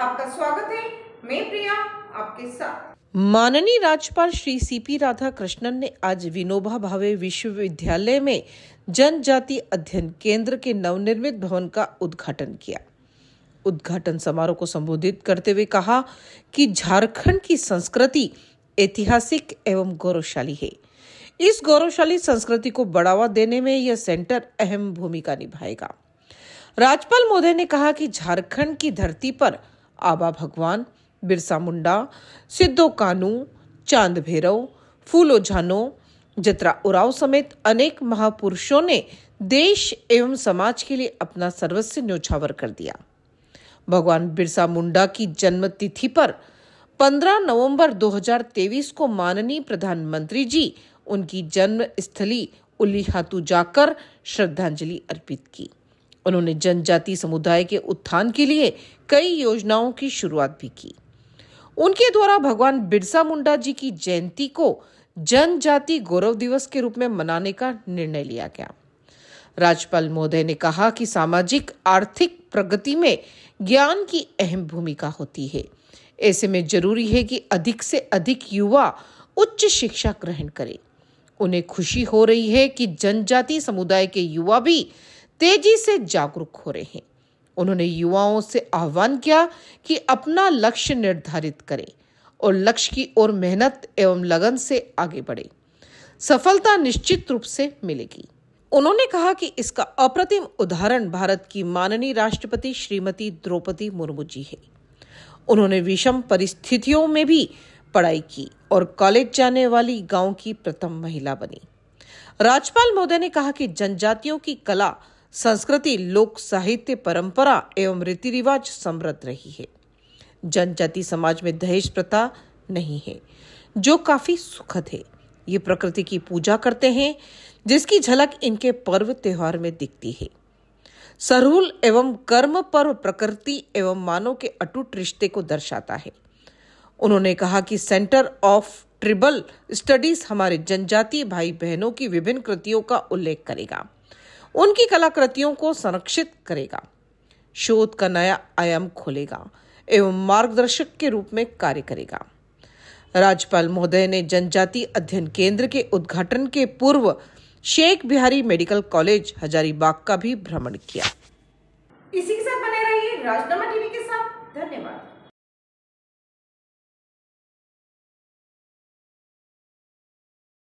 आपका स्वागत है मैं प्रिया आपके साथ माननीय राज्यपाल श्री सीपी राधा कृष्णन ने आज विनोबा भावे विश्वविद्यालय में जनजाति अध्ययन केंद्र के नवनिर्मित भवन का उद्घाटन किया उद्घाटन समारोह को संबोधित करते हुए कहा कि झारखंड की संस्कृति ऐतिहासिक एवं गौरवशाली है इस गौरवशाली संस्कृति को बढ़ावा देने में यह सेंटर अहम भूमिका निभाएगा राज्यपाल मोदी ने कहा कि झारखंड की धरती पर आबा भगवान बिरसा मुंडा सिद्धो कानू चांद भैरव फूलो झानो जतरा उराव समेत अनेक महापुरुषों ने देश एवं समाज के लिए अपना सर्वस्व न्योछावर कर दिया भगवान बिरसा मुंडा की जन्म तिथि पर 15 नवंबर 2023 को माननीय प्रधानमंत्री जी उनकी जन्म स्थली उल्लीहातु जाकर श्रद्धांजलि अर्पित की उन्होंने जनजाति समुदाय के उत्थान के लिए कई योजनाओं की शुरुआत भी की उनके द्वारा भगवान बिरसा मुंडा जी की जयंती को जनजाति गौरव दिवस के रूप में मनाने का निर्णय लिया गया राज्यपाल महोदय ने कहा कि सामाजिक आर्थिक प्रगति में ज्ञान की अहम भूमिका होती है ऐसे में जरूरी है कि अधिक से अधिक युवा उच्च शिक्षा ग्रहण करें उन्हें खुशी हो रही है कि जनजाति समुदाय के युवा भी तेजी से जागरूक हो रहे हैं उन्होंने युवाओं से आह्वान किया कि अपना लक्ष्य निर्धारित करें और लक्ष्य की ओर मेहनत एवं लगन से आगे बढ़े सफलता निश्चित रूप से मिलेगी उन्होंने कहा कि इसका अप्रतिम उदाहरण भारत की माननीय राष्ट्रपति श्रीमती द्रौपदी मुर्मू जी है उन्होंने विषम परिस्थितियों में भी पढ़ाई की और कॉलेज जाने वाली गांव की प्रथम महिला बनी राज्यपाल महोदय ने कहा कि जनजातियों की कला संस्कृति लोक साहित्य परंपरा एवं रीति रिवाज समृद्ध रही है जनजाति समाज में दहेज प्रथा नहीं है जो काफी सुखद है ये प्रकृति की पूजा करते हैं जिसकी झलक इनके पर्व त्योहार में दिखती है सरहुल एवं कर्म पर्व प्रकृति एवं मानव के अटूट रिश्ते को दर्शाता है उन्होंने कहा कि सेंटर ऑफ ट्रिबल स्टडीज हमारे जनजातीय भाई बहनों की विभिन्न कृतियों का उल्लेख करेगा उनकी कलाकृतियों को संरक्षित करेगा शोध का नया आयाम खोलेगा एवं मार्गदर्शक के रूप में कार्य करेगा राज्यपाल महोदय ने जनजाति अध्ययन केंद्र के उद्घाटन के पूर्व शेख बिहारी मेडिकल कॉलेज हजारीबाग का भी भ्रमण किया इसी के साथ बने रहिए राजनामा टीवी के साथ धन्यवाद